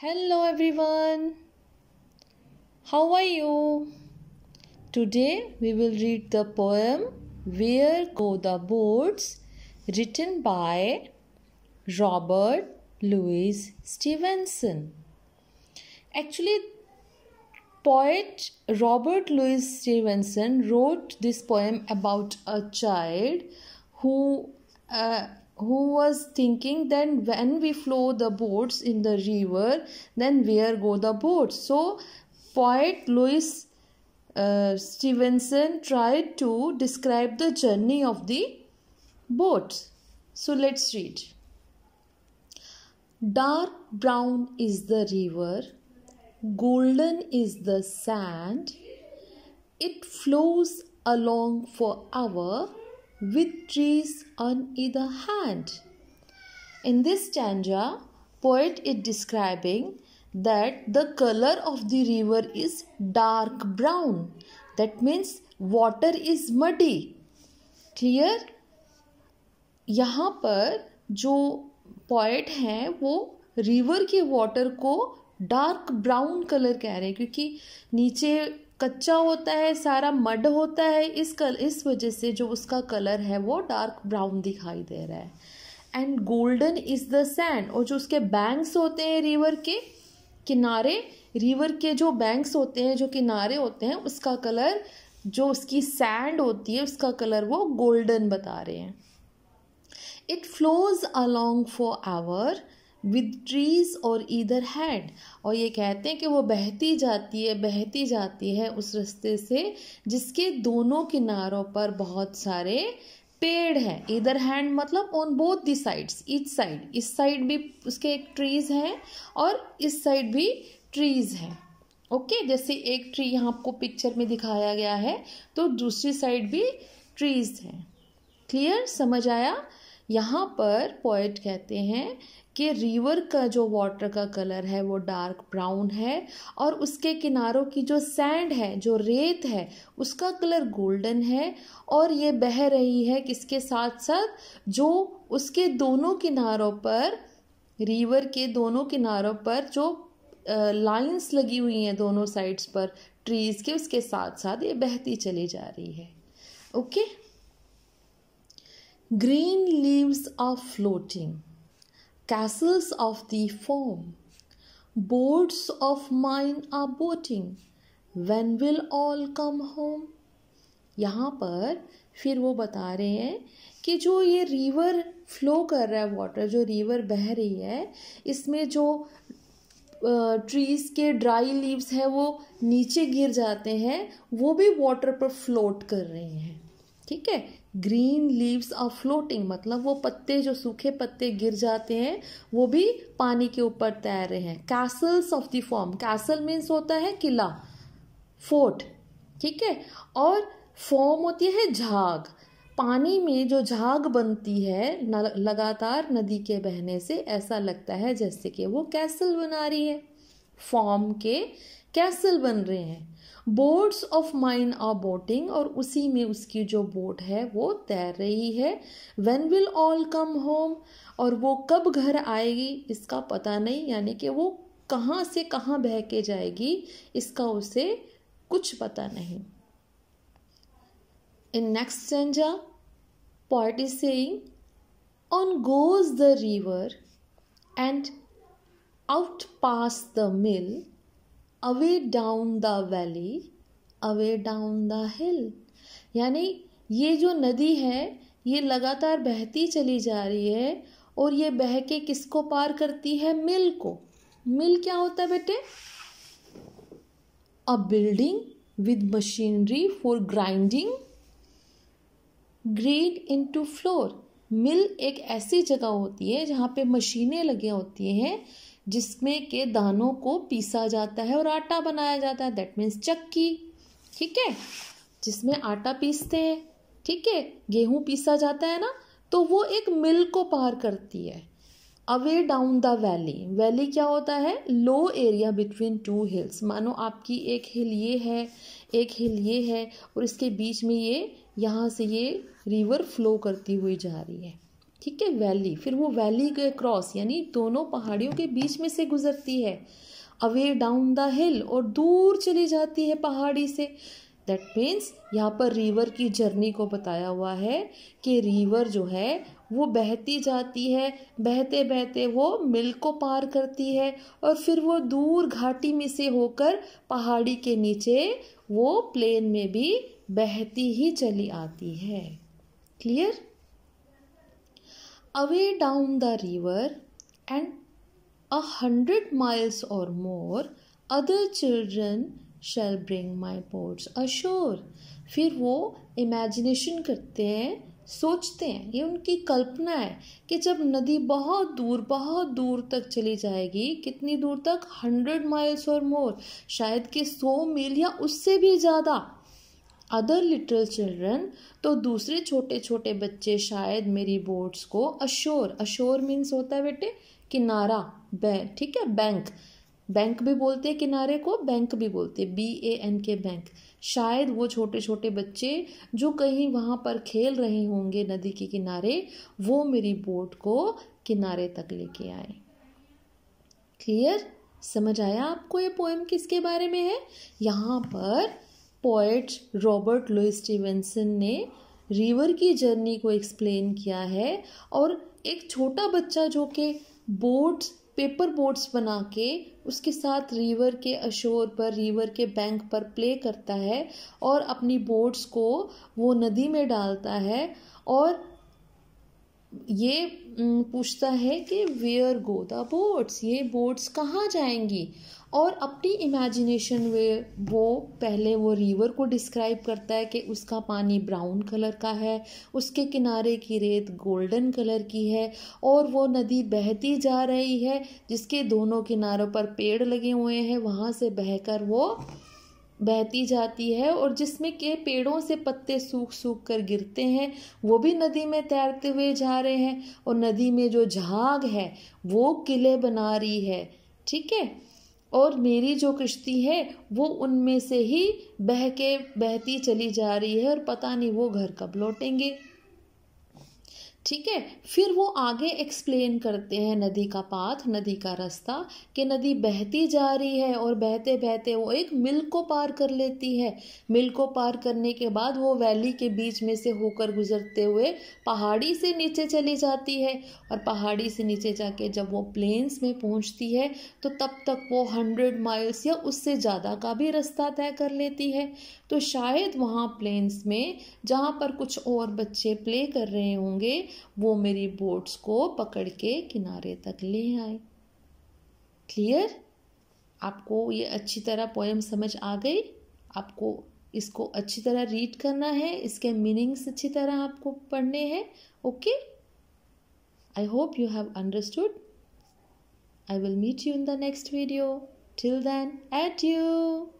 Hello everyone. How are you? Today we will read the poem Where Go the Boats written by Robert Louis Stevenson. Actually poet Robert Louis Stevenson wrote this poem about a child who uh, who was thinking then when we flow the boats in the river then where go the boats so poet louis uh, stevenson tried to describe the journey of the boat so let's read dark brown is the river golden is the sand it flows along for hour with trees on either hand. In this stanza, poet is describing that the color of the river is dark brown. That means water is muddy. Clear? यहाँ पर जो poet हैं वो river के water को dark brown colour कह रहे हैं क्योंकि नीचे कच्चा होता है सारा मड होता है इस कल इस वजह से जो उसका कलर है वो डार्क ब्राउन दिखाई दे रहा है and golden is the sand और जो उसके बैंक्स होते हैं रिवर के किनारे रिवर के जो बैंक्स होते हैं जो किनारे होते हैं उसका कलर जो उसकी सैंड होती है उसका कलर वो गोल्डन बता रहे हैं it flows along for our with trees और ईदर हैंड और ये कहते हैं कि वो बहती जाती है बहती जाती है उस रास्ते से जिसके दोनों किनारों पर बहुत सारे पेड़ हैं इधर हैंड मतलब on both the sides each side इस साइड भी उसके एक ट्रीज हैं और इस साइड भी ट्रीज हैं ओके okay, जैसे एक ट्री यहाँ आपको पिक्चर में दिखाया गया है तो दूसरी साइड भी ट्रीज हैं क्लियर समझ आया यहाँ पर पोइट कहते हैं कि रिवर का जो वाटर का कलर है वो डार्क ब्राउन है और उसके किनारों की जो सैंड है जो रेत है उसका कलर गोल्डन है और ये बह रही है किसके साथ साथ जो उसके दोनों किनारों पर रिवर के दोनों किनारों पर जो लाइंस लगी हुई हैं दोनों साइड्स पर ट्रीज़ के उसके साथ साथ ये बहती चली जा रही है okay green leaves are floating castles of the foam. Boards of mine are boating. When will all come home? यहाँ पर फिर वो बता रहे हैं कि जो ये रिवर फ्लो कर रहा है वाटर जो रिवर बह रही है इसमें जो ट्रीज़ के ड्राई लीव्स है वो नीचे गिर जाते हैं वो भी वाटर पर फ्लोट कर रहे हैं ठीक है ग्रीन लीव्स आर फ्लोटिंग मतलब वो पत्ते जो सूखे पत्ते गिर जाते हैं वो भी पानी के ऊपर तैर रहे हैं castles of the form castle means होता है किला फोर्ट ठीक है और फॉर्म होती है झाग पानी में जो झाग बनती है लगातार नदी के बहने से ऐसा लगता है जैसे कि वो कैसल बना रही है फॉर्म के कैसल बन रहे हैं boats of mine are boating और उसी में उसकी जो बोट है वो तैर रही है when will all come home और वो कब घर आएगी इसका पता नहीं यानी कि वो कहाँ से कहाँ बह के जाएगी इसका उसे कुछ पता नहीं in next stanza poet is saying on goes the river and out past the mill, away down the valley, away down the hill. यानी ये जो नदी है ये लगातार बहती चली जा रही है और ये बह के किसको पार करती है मिल को मिल क्या होता है बेटे a building with machinery for grinding into flour mill एक ऐसी जगह होती है जहाँ पे मशीनें लगी होती हैं जिसमें के दानों को पीसा जाता है और आटा बनाया जाता है दैट मीन्स चक्की ठीक है जिसमें आटा पीसते हैं ठीक है गेहूं पीसा जाता है ना तो वो एक मिल को पार करती है away down the valley valley क्या होता है low area between two hills मानो आपकी एक हिल ये है एक हिल ये है और इसके बीच में ये यहाँ से ये रिवर फ्लो करती हुई जा रही है ठीक है वैली फिर वो वैली के क्रॉस यानी दोनों पहाड़ियों के बीच में से गुजरती है अवे डाउन द हिल और दूर चली जाती है पहाड़ी से दैट मीन्स यहाँ पर रिवर की जर्नी को बताया हुआ है कि रिवर जो है वो बहती जाती है बहते बहते वो मिल को पार करती है और फिर वो दूर घाटी में से होकर पहाड़ी के नीचे वो प्लेन में भी बहती ही चली आती है clear away down the river and a hundred miles or more other children shall bring my boats ashore फिर वो इमेजिनेशन करते हैं सोचते हैं ये उनकी कल्पना है कि जब नदी बहुत दूर बहुत दूर तक चली जाएगी कितनी दूर तक हंड्रेड माइल्स और मोर शायद कि सौ मील या उससे भी ज़्यादा अदर लिटिल चिल्ड्रन तो दूसरे छोटे छोटे बच्चे शायद मेरी बोर्ड्स को अशोर अशोर मीन्स होता है बेटे किनारा बैंक ठीक है बैंक बैंक भी बोलते हैं किनारे को बैंक भी बोलते हैं B A N K bank शायद वो छोटे छोटे बच्चे जो कहीं वहाँ पर खेल रहे होंगे नदी के किनारे वो मेरी बोट को किनारे तक लेके आए क्लियर समझ आया आपको ये पोएम किसके बारे में है यहाँ पर पोइट रॉबर्ट लुई स्टीवेंसन ने रिवर की जर्नी को एक्सप्लेन किया है और एक छोटा बच्चा जो कि बोट्स पेपर बोट्स बना के उसके साथ रिवर के अशोर पर रिवर के बैंक पर प्ले करता है और अपनी बोट्स को वो नदी में डालता है और ये पूछता है कि वेयर गो द बोट्स ये बोट्स कहाँ जाएंगी और अपनी इमेजिनेशन वे वो पहले वो रिवर को डिस्क्राइब करता है कि उसका पानी ब्राउन कलर का है उसके किनारे की रेत गोल्डन कलर की है और वो नदी बहती जा रही है जिसके दोनों किनारों पर पेड़ लगे हुए हैं वहाँ से बहकर वो बहती जाती है और जिसमें के पेड़ों से पत्ते सूख सूख कर गिरते हैं वो भी नदी में तैरते हुए जा रहे हैं और नदी में जो झाग है वो किले बना रही है ठीक है और मेरी जो किश्ती है वो उनमें से ही बह के बहती चली जा रही है और पता नहीं वो घर कब लौटेंगे ठीक है फिर वो आगे एक्सप्लेन करते हैं नदी का पाथ नदी का रास्ता कि नदी बहती जा रही है और बहते बहते वो एक मिल को पार कर लेती है मिल को पार करने के बाद वो वैली के बीच में से होकर गुजरते हुए पहाड़ी से नीचे चली जाती है और पहाड़ी से नीचे जाके जब वो प्लेन्स में पहुंचती है तो तब तक वो हंड्रेड माइल्स या उससे ज़्यादा का भी रास्ता तय कर लेती है तो शायद वहाँ प्लेन्स में जहाँ पर कुछ और बच्चे प्ले कर रहे होंगे वो मेरी बोट्स को पकड़ के किनारे तक ले आए क्लियर आपको ये अच्छी तरह पोएम समझ आ गई आपको इसको अच्छी तरह रीड करना है इसके मीनिंग्स अच्छी तरह आपको पढ़ने हैं okay I hope you have understood I will meet you in the next video then at you